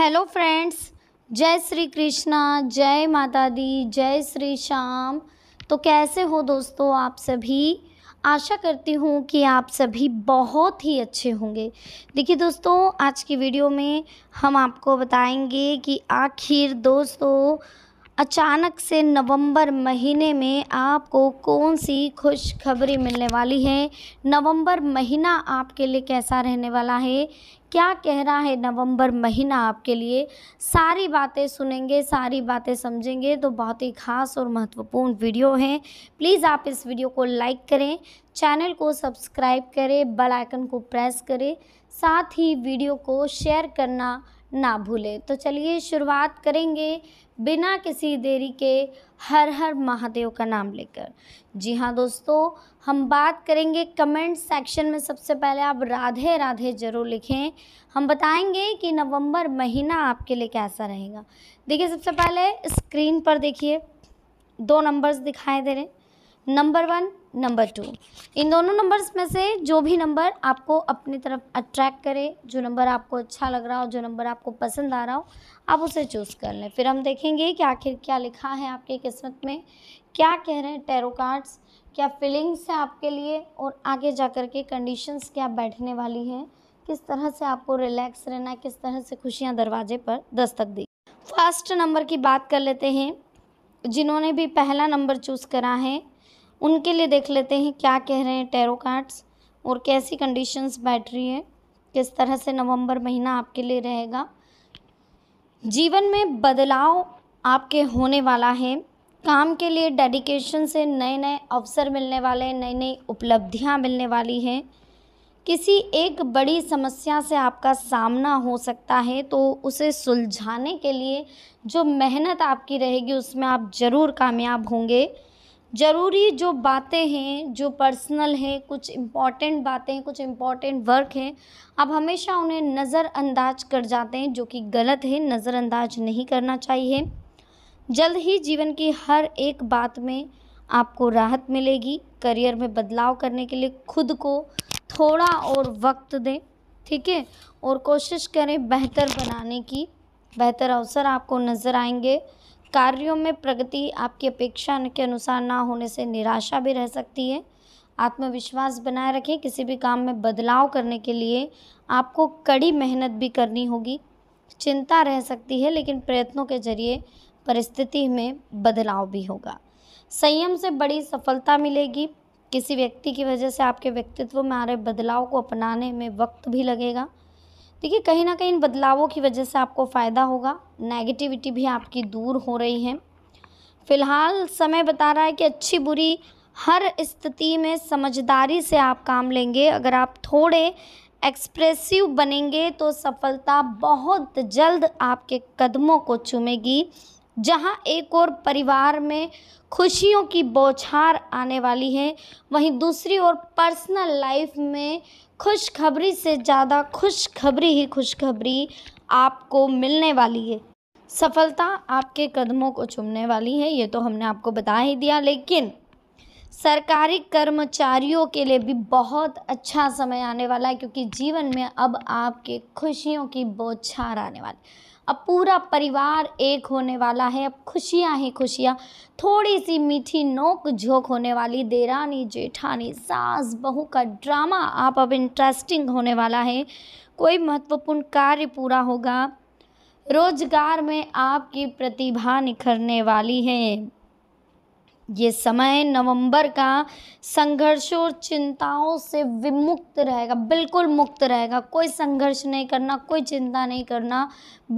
hello friends जय श्री कृष्णा जय माता दी जय श्री श्याम तो कैसे हो दोस्तों आप सभी आशा करती हूँ कि आप सभी बहुत ही अच्छे होंगे देखिए दोस्तों आज की वीडियो में हम आपको बताएंगे कि आखिर दोस्तों अचानक से नवंबर महीने में आपको कौन सी खुशखबरी मिलने वाली है नवंबर महीना आपके लिए कैसा रहने वाला है क्या कह रहा है नवंबर महीना आपके लिए सारी बातें सुनेंगे सारी बातें समझेंगे तो बहुत ही खास और महत्वपूर्ण वीडियो है प्लीज़ आप इस वीडियो को लाइक करें चैनल को सब्सक्राइब करें बेल आइकन को प्रेस करें साथ ही वीडियो को शेयर करना ना भूलें तो चलिए शुरुआत करेंगे बिना किसी देरी के हर हर महादेव का नाम लेकर जी हाँ दोस्तों हम बात करेंगे कमेंट सेक्शन में सबसे पहले आप राधे राधे जरूर लिखें हम बताएंगे कि नवंबर महीना आपके लिए कैसा रहेगा देखिए सबसे पहले स्क्रीन पर देखिए दो नंबर्स दिखाई दे रहे नंबर वन नंबर टू इन दोनों नंबर्स में से जो भी नंबर आपको अपनी तरफ अट्रैक्ट करे जो नंबर आपको अच्छा लग रहा हो जो नंबर आपको पसंद आ रहा हो आप उसे चूज़ कर लें फिर हम देखेंगे कि आखिर क्या लिखा है आपके किस्मत में क्या कह रहे हैं टेरो कार्ड्स क्या फीलिंग्स हैं आपके लिए और आगे जा कर के कंडीशंस क्या बैठने वाली हैं किस तरह से आपको रिलैक्स रहना है किस तरह से खुशियाँ दरवाजे पर दस्तक दी फर्स्ट नंबर की बात कर लेते हैं जिन्होंने भी पहला नंबर चूज़ करा है उनके लिए देख लेते हैं क्या कह रहे हैं टैरो कार्ड्स और कैसी कंडीशंस बैठ रही है किस तरह से नवंबर महीना आपके लिए रहेगा जीवन में बदलाव आपके होने वाला है काम के लिए डेडिकेशन से नए नए अवसर मिलने वाले हैं नई नई उपलब्धियाँ मिलने वाली हैं किसी एक बड़ी समस्या से आपका सामना हो सकता है तो उसे सुलझाने के लिए जो मेहनत आपकी रहेगी उसमें आप ज़रूर कामयाब होंगे ज़रूरी जो बातें हैं जो पर्सनल हैं कुछ इम्पॉर्टेंट बातें हैं कुछ इम्पॉर्टेंट वर्क हैं आप हमेशा उन्हें नज़रअंदाज कर जाते हैं जो कि गलत है नज़रअंदाज नहीं करना चाहिए जल्द ही जीवन की हर एक बात में आपको राहत मिलेगी करियर में बदलाव करने के लिए खुद को थोड़ा और वक्त दें ठीक है और कोशिश करें बेहतर बनाने की बेहतर अवसर आपको नज़र आएंगे कार्यों में प्रगति आपकी अपेक्षा के अनुसार ना होने से निराशा भी रह सकती है आत्मविश्वास बनाए रखें किसी भी काम में बदलाव करने के लिए आपको कड़ी मेहनत भी करनी होगी चिंता रह सकती है लेकिन प्रयत्नों के जरिए परिस्थिति में बदलाव भी होगा संयम से बड़ी सफलता मिलेगी किसी व्यक्ति की वजह से आपके व्यक्तित्व में आ रहे बदलाव को अपनाने में वक्त भी लगेगा देखिए कहीं ना कहीं इन बदलावों की वजह से आपको फ़ायदा होगा नेगेटिविटी भी आपकी दूर हो रही है फ़िलहाल समय बता रहा है कि अच्छी बुरी हर स्थिति में समझदारी से आप काम लेंगे अगर आप थोड़े एक्सप्रेसिव बनेंगे तो सफलता बहुत जल्द आपके कदमों को चूमेगी जहाँ एक ओर परिवार में खुशियों की बौछार आने वाली है वहीं दूसरी ओर पर्सनल लाइफ में खुशखबरी से ज़्यादा खुशखबरी ही खुशखबरी आपको मिलने वाली है सफलता आपके कदमों को चुमने वाली है ये तो हमने आपको बता ही दिया लेकिन सरकारी कर्मचारियों के लिए भी बहुत अच्छा समय आने वाला है क्योंकि जीवन में अब आपके खुशियों की बौछार आने वाली अब पूरा परिवार एक होने वाला है अब खुशियाँ ही खुशियाँ थोड़ी सी मीठी नोक झोंक होने वाली देरानी जेठानी सास बहू का ड्रामा आप अब इंटरेस्टिंग होने वाला है कोई महत्वपूर्ण कार्य पूरा होगा रोजगार में आपकी प्रतिभा निखरने वाली है ये समय नवंबर का संघर्षों और चिंताओं से विमुक्त रहेगा बिल्कुल मुक्त रहेगा कोई संघर्ष नहीं करना कोई चिंता नहीं करना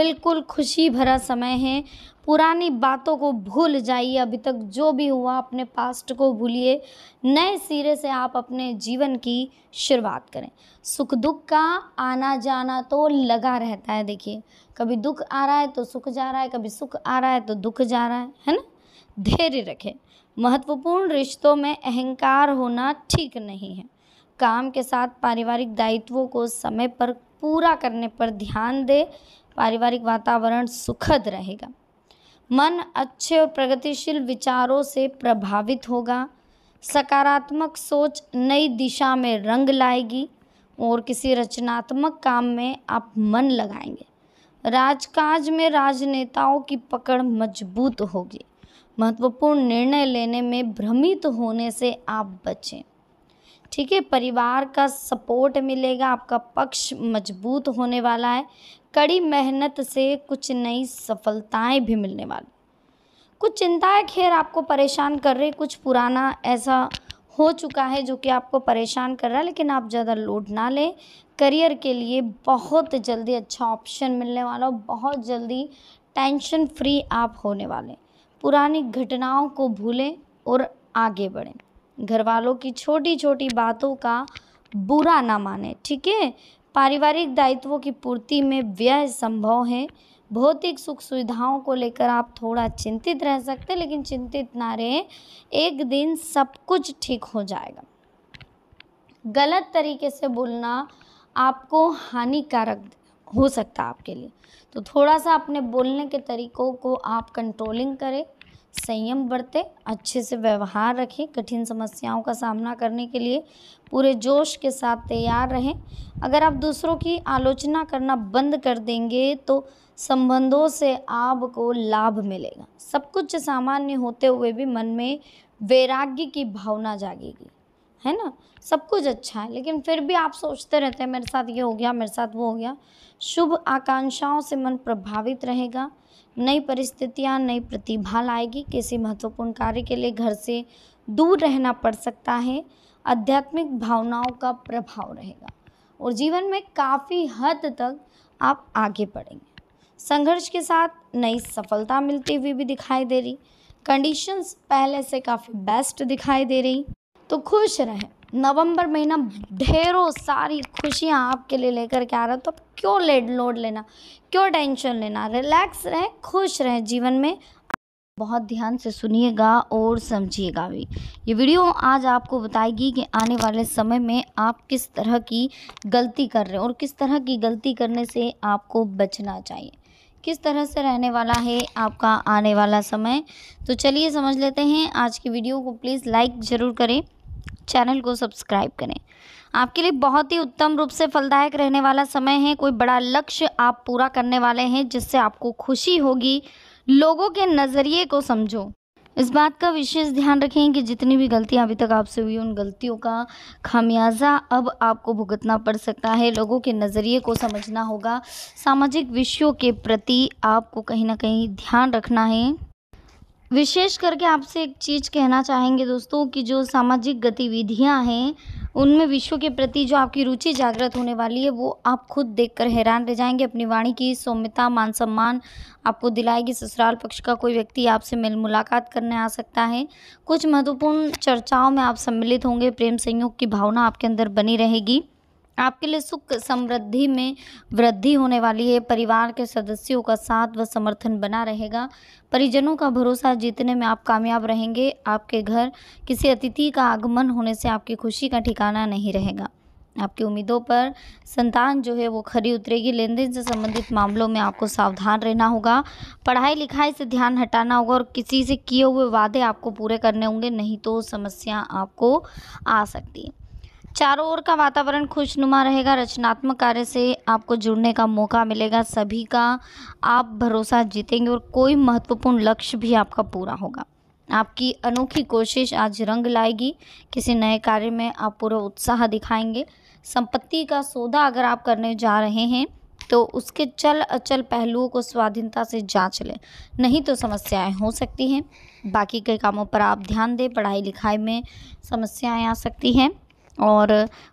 बिल्कुल खुशी भरा समय है पुरानी बातों को भूल जाइए अभी तक जो भी हुआ अपने पास्ट को भूलिए नए सिरे से आप अपने जीवन की शुरुआत करें सुख दुख का आना जाना तो लगा रहता है देखिए कभी दुख आ रहा है तो सुख जा रहा है कभी सुख आ रहा है तो दुख जा रहा है है ना धैर्य रखें महत्वपूर्ण रिश्तों में अहंकार होना ठीक नहीं है काम के साथ पारिवारिक दायित्वों को समय पर पूरा करने पर ध्यान दें पारिवारिक वातावरण सुखद रहेगा मन अच्छे और प्रगतिशील विचारों से प्रभावित होगा सकारात्मक सोच नई दिशा में रंग लाएगी और किसी रचनात्मक काम में आप मन लगाएंगे राजकाज में राजनेताओं की पकड़ मजबूत होगी महत्वपूर्ण निर्णय लेने में भ्रमित होने से आप बचें ठीक है परिवार का सपोर्ट मिलेगा आपका पक्ष मजबूत होने वाला है कड़ी मेहनत से कुछ नई सफलताएं भी मिलने वाली कुछ चिंताएं खैर आपको परेशान कर रही कुछ पुराना ऐसा हो चुका है जो कि आपको परेशान कर रहा है लेकिन आप ज़्यादा लोड ना लें करियर के लिए बहुत जल्दी अच्छा ऑप्शन मिलने वाला और बहुत जल्दी टेंशन फ्री आप होने वाले पुरानी घटनाओं को भूलें और आगे बढ़ें घर वालों की छोटी छोटी बातों का बुरा ना माने ठीक है पारिवारिक दायित्वों की पूर्ति में व्यय संभव है भौतिक सुख सुविधाओं को लेकर आप थोड़ा चिंतित रह सकते हैं लेकिन चिंतित ना रहें एक दिन सब कुछ ठीक हो जाएगा गलत तरीके से बोलना आपको हानिकारक हो सकता है आपके लिए तो थोड़ा सा अपने बोलने के तरीकों को आप कंट्रोलिंग करें संयम बरतें अच्छे से व्यवहार रखें कठिन समस्याओं का सामना करने के लिए पूरे जोश के साथ तैयार रहें अगर आप दूसरों की आलोचना करना बंद कर देंगे तो संबंधों से आपको लाभ मिलेगा सब कुछ सामान्य होते हुए भी मन में वैराग्य की भावना जागेगी है ना सब कुछ अच्छा है लेकिन फिर भी आप सोचते रहते हैं मेरे साथ ये हो गया मेरे साथ वो हो गया शुभ आकांक्षाओं से मन प्रभावित रहेगा नई परिस्थितियाँ नई प्रतिभा लाएगी किसी महत्वपूर्ण कार्य के लिए घर से दूर रहना पड़ सकता है आध्यात्मिक भावनाओं का प्रभाव रहेगा और जीवन में काफ़ी हद तक आप आगे बढ़ेंगे संघर्ष के साथ नई सफलता मिलती हुई भी दिखाई दे रही कंडीशंस पहले से काफ़ी बेस्ट दिखाई दे रही तो खुश रहें नवंबर महीना ढेरों सारी खुशियाँ आपके लिए लेकर के आ रहा है तो क्यों लेड लोड लेना क्यों टेंशन लेना रिलैक्स रहें खुश रहें जीवन में बहुत ध्यान से सुनिएगा और समझिएगा भी ये वीडियो आज आपको बताएगी कि आने वाले समय में आप किस तरह की गलती कर रहे हैं और किस तरह की गलती करने से आपको बचना चाहिए किस तरह से रहने वाला है आपका आने वाला समय तो चलिए समझ लेते हैं आज की वीडियो को प्लीज़ लाइक ज़रूर करें चैनल को सब्सक्राइब करें आपके लिए बहुत ही उत्तम रूप से फलदायक रहने वाला समय है कोई बड़ा लक्ष्य आप पूरा करने वाले हैं जिससे आपको खुशी होगी लोगों के नज़रिए को समझो इस बात का विशेष ध्यान रखें कि जितनी भी गलतियां अभी तक आपसे हुई उन गलतियों का खामियाजा अब आपको भुगतना पड़ सकता है लोगों के नज़रिए को समझना होगा सामाजिक विषयों के प्रति आपको कहीं ना कहीं ध्यान रखना है विशेष करके आपसे एक चीज़ कहना चाहेंगे दोस्तों कि जो सामाजिक गतिविधियां हैं उनमें विश्व के प्रति जो आपकी रुचि जागृत होने वाली है वो आप खुद देखकर हैरान रह जाएंगे अपनी वाणी की सौम्यता मान सम्मान आपको दिलाएगी ससुराल पक्ष का कोई व्यक्ति आपसे मिल मुलाकात करने आ सकता है कुछ महत्वपूर्ण चर्चाओं में आप सम्मिलित होंगे प्रेम संयोग की भावना आपके अंदर बनी रहेगी आपके लिए सुख समृद्धि में वृद्धि होने वाली है परिवार के सदस्यों का साथ व समर्थन बना रहेगा परिजनों का भरोसा जीतने में आप कामयाब रहेंगे आपके घर किसी अतिथि का आगमन होने से आपकी खुशी का ठिकाना नहीं रहेगा आपकी उम्मीदों पर संतान जो है वो खरी उतरेगी लेन देन से संबंधित मामलों में आपको सावधान रहना होगा पढ़ाई लिखाई से ध्यान हटाना होगा और किसी से किए हुए वादे आपको पूरे करने होंगे नहीं तो समस्या आपको आ सकती है चारों ओर का वातावरण खुशनुमा रहेगा रचनात्मक कार्य से आपको जुड़ने का मौका मिलेगा सभी का आप भरोसा जीतेंगे और कोई महत्वपूर्ण लक्ष्य भी आपका पूरा होगा आपकी अनोखी कोशिश आज रंग लाएगी किसी नए कार्य में आप पूरा उत्साह दिखाएंगे संपत्ति का सौदा अगर आप करने जा रहे हैं तो उसके चल अचल पहलुओं को स्वाधीनता से जांच लें नहीं तो समस्याएं हो सकती हैं बाकी कई कामों पर आप ध्यान दें पढ़ाई लिखाई में समस्याएं आ सकती हैं और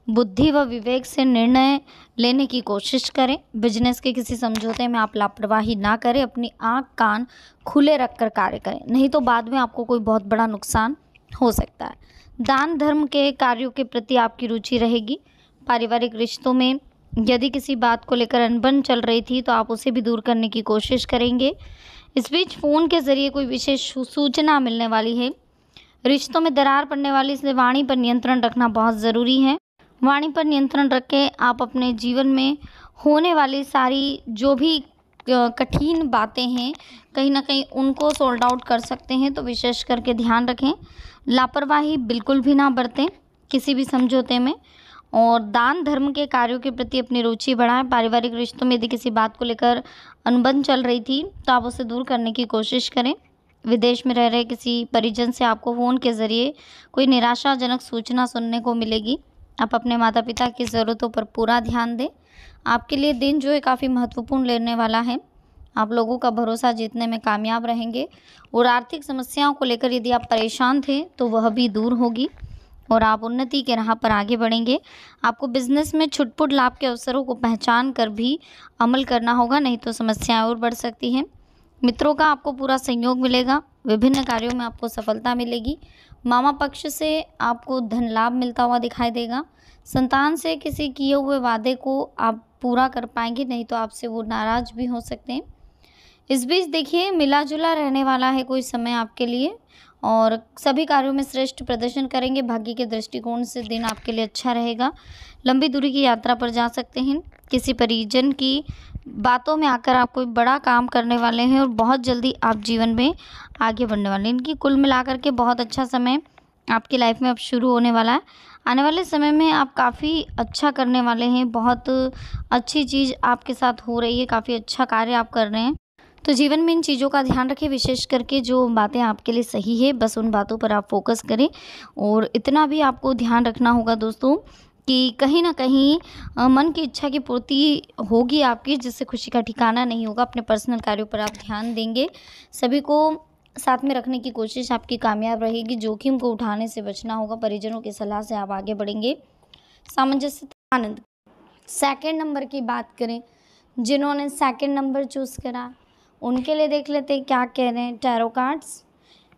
बुद्धि व विवेक से निर्णय लेने की कोशिश करें बिजनेस के किसी समझौते में आप लापरवाही ना करें अपनी आँख कान खुले रखकर कार्य करें नहीं तो बाद में आपको कोई बहुत बड़ा नुकसान हो सकता है दान धर्म के कार्यों के प्रति आपकी रुचि रहेगी पारिवारिक रिश्तों में यदि किसी बात को लेकर अनबन चल रही थी तो आप उसे भी दूर करने की कोशिश करेंगे इस बीच फ़ोन के ज़रिए कोई विशेष सूचना मिलने वाली है रिश्तों में दरार पड़ने वाली इसलिए वाणी पर नियंत्रण रखना बहुत ज़रूरी है वाणी पर नियंत्रण रख के आप अपने जीवन में होने वाली सारी जो भी कठिन बातें हैं कहीं ना कहीं उनको सोल्ड आउट कर सकते हैं तो विशेष करके ध्यान रखें लापरवाही बिल्कुल भी ना बरतें किसी भी समझौते में और दान धर्म के कार्यों के प्रति अपनी रुचि बढ़ाएं पारिवारिक रिश्तों में यदि किसी बात को लेकर अनुबंध चल रही थी तो आप उसे दूर करने की कोशिश करें विदेश में रह रहे किसी परिजन से आपको फ़ोन के ज़रिए कोई निराशाजनक सूचना सुनने को मिलेगी आप अपने माता पिता की ज़रूरतों पर पूरा ध्यान दें आपके लिए दिन जो है काफ़ी महत्वपूर्ण लेने वाला है आप लोगों का भरोसा जीतने में कामयाब रहेंगे और आर्थिक समस्याओं को लेकर यदि आप परेशान थे तो वह भी दूर होगी और आप उन्नति के राह पर आगे बढ़ेंगे आपको बिजनेस में छुटपुट लाभ के अवसरों को पहचान कर भी अमल करना होगा नहीं तो समस्याएं और बढ़ सकती हैं मित्रों का आपको पूरा सहयोग मिलेगा विभिन्न कार्यों में आपको सफलता मिलेगी मामा पक्ष से आपको धन लाभ मिलता हुआ दिखाई देगा संतान से किसी किए हुए वादे को आप पूरा कर पाएंगे नहीं तो आपसे वो नाराज भी हो सकते हैं इस बीच देखिए मिला जुला रहने वाला है कोई समय आपके लिए और सभी कार्यों में श्रेष्ठ प्रदर्शन करेंगे भाग्य के दृष्टिकोण से दिन आपके लिए अच्छा रहेगा लंबी दूरी की यात्रा पर जा सकते हैं किसी परिजन की बातों में आकर आप कोई बड़ा काम करने वाले हैं और बहुत जल्दी आप जीवन में आगे बढ़ने वाले हैं इनकी कुल मिलाकर के बहुत अच्छा समय आपकी लाइफ में अब शुरू होने वाला है आने वाले समय में आप काफ़ी अच्छा करने वाले हैं बहुत अच्छी चीज़ आपके साथ हो रही है काफ़ी अच्छा कार्य आप कर रहे हैं तो जीवन में इन चीज़ों का ध्यान रखें विशेष करके जो बातें आपके लिए सही है बस उन बातों पर आप फोकस करें और इतना भी आपको ध्यान रखना होगा दोस्तों कि कहीं ना कहीं मन की इच्छा की पूर्ति होगी आपकी जिससे खुशी का ठिकाना नहीं होगा अपने पर्सनल कार्यों पर आप ध्यान देंगे सभी को साथ में रखने की कोशिश आपकी कामयाब रहेगी जोखिम को उठाने से बचना होगा परिजनों की सलाह से आप आगे बढ़ेंगे सामंजस्य आनंद सेकेंड नंबर की बात करें जिन्होंने सेकेंड नंबर चूज़ करा उनके लिए देख लेते हैं क्या कह रहे हैं टैरो कार्ड्स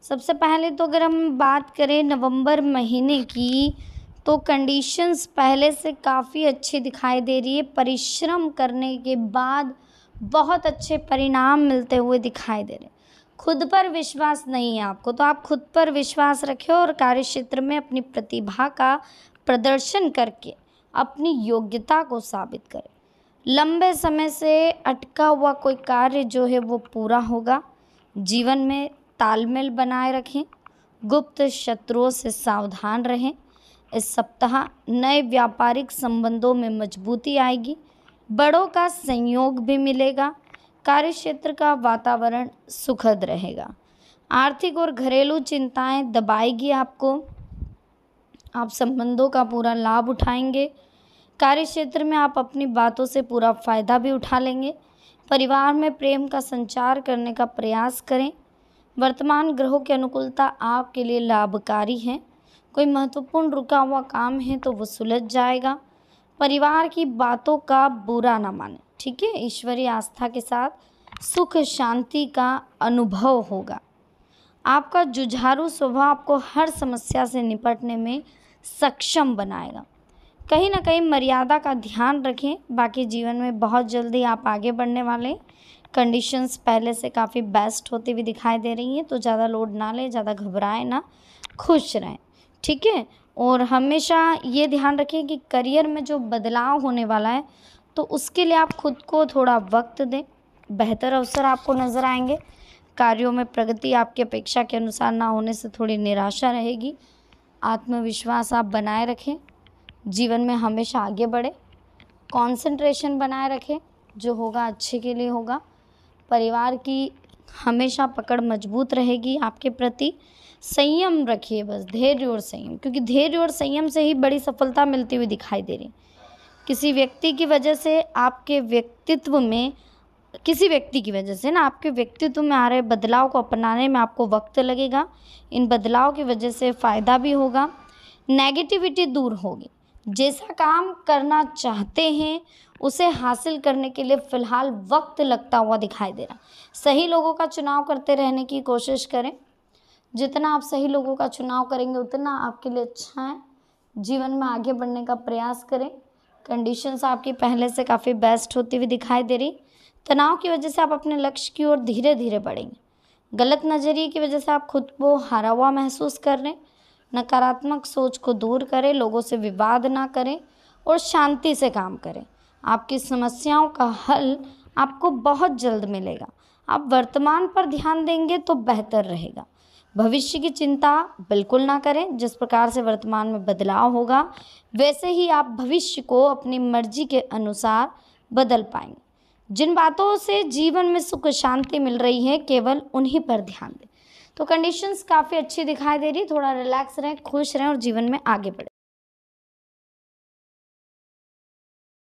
सबसे पहले तो अगर हम बात करें नवंबर महीने की तो कंडीशंस पहले से काफ़ी अच्छी दिखाई दे रही है परिश्रम करने के बाद बहुत अच्छे परिणाम मिलते हुए दिखाई दे रहे खुद पर विश्वास नहीं है आपको तो आप खुद पर विश्वास रखें और कार्य क्षेत्र में अपनी प्रतिभा का प्रदर्शन करके अपनी योग्यता को साबित करें लंबे समय से अटका हुआ कोई कार्य जो है वो पूरा होगा जीवन में तालमेल बनाए रखें गुप्त शत्रुओं से सावधान रहें इस सप्ताह नए व्यापारिक संबंधों में मजबूती आएगी बड़ों का संयोग भी मिलेगा कार्य क्षेत्र का वातावरण सुखद रहेगा आर्थिक और घरेलू चिंताएं दबाएगी आपको आप संबंधों का पूरा लाभ उठाएंगे कार्य क्षेत्र में आप अपनी बातों से पूरा फ़ायदा भी उठा लेंगे परिवार में प्रेम का संचार करने का प्रयास करें वर्तमान ग्रहों की अनुकूलता आपके लिए लाभकारी है कोई महत्वपूर्ण रुका हुआ काम है तो वो सुलझ जाएगा परिवार की बातों का बुरा ना माने ठीक है ईश्वरीय आस्था के साथ सुख शांति का अनुभव होगा आपका जुझारू स्वभाव आपको हर समस्या से निपटने में सक्षम बनाएगा कहीं ना कहीं मर्यादा का ध्यान रखें बाकी जीवन में बहुत जल्दी आप आगे बढ़ने वाले कंडीशंस पहले से काफ़ी बेस्ट होती हुई दिखाई दे रही हैं तो ज़्यादा लोड ना लें ज़्यादा घबराएं ना खुश रहें ठीक है और हमेशा ये ध्यान रखें कि करियर में जो बदलाव होने वाला है तो उसके लिए आप खुद को थोड़ा वक्त दें बेहतर अवसर आपको नज़र आएंगे कार्यों में प्रगति आपकी अपेक्षा के अनुसार ना होने से थोड़ी निराशा रहेगी आत्मविश्वास आप बनाए रखें जीवन में हमेशा आगे बढ़े कंसंट्रेशन बनाए रखें जो होगा अच्छे के लिए होगा परिवार की हमेशा पकड़ मजबूत रहेगी आपके प्रति संयम रखिए बस धैर्य और संयम क्योंकि धैर्य और संयम से ही बड़ी सफलता मिलती हुई दिखाई दे रही किसी व्यक्ति की वजह से आपके व्यक्तित्व में किसी व्यक्ति की वजह से ना आपके व्यक्तित्व में आ रहे बदलाव को अपनाने में आपको वक्त लगेगा इन बदलाव की वजह से फ़ायदा भी होगा नेगेटिविटी दूर होगी जैसा काम करना चाहते हैं उसे हासिल करने के लिए फ़िलहाल वक्त लगता हुआ दिखाई दे रहा सही लोगों का चुनाव करते रहने की कोशिश करें जितना आप सही लोगों का चुनाव करेंगे उतना आपके लिए अच्छा है जीवन में आगे बढ़ने का प्रयास करें कंडीशंस आपकी पहले से काफ़ी बेस्ट होती हुई दिखाई दे रही तनाव की वजह से आप अपने लक्ष्य की ओर धीरे धीरे बढ़ेंगे गलत नज़रिए की वजह से आप खुद को हरा हुआ महसूस कर रहे हैं नकारात्मक सोच को दूर करें लोगों से विवाद ना करें और शांति से काम करें आपकी समस्याओं का हल आपको बहुत जल्द मिलेगा आप वर्तमान पर ध्यान देंगे तो बेहतर रहेगा भविष्य की चिंता बिल्कुल ना करें जिस प्रकार से वर्तमान में बदलाव होगा वैसे ही आप भविष्य को अपनी मर्जी के अनुसार बदल पाएंगे जिन बातों से जीवन में सुख शांति मिल रही है केवल उन्हीं पर ध्यान दें तो कंडीशंस काफ़ी अच्छी दिखाई दे रही थोड़ा रिलैक्स रहें खुश रहें और जीवन में आगे बढ़ें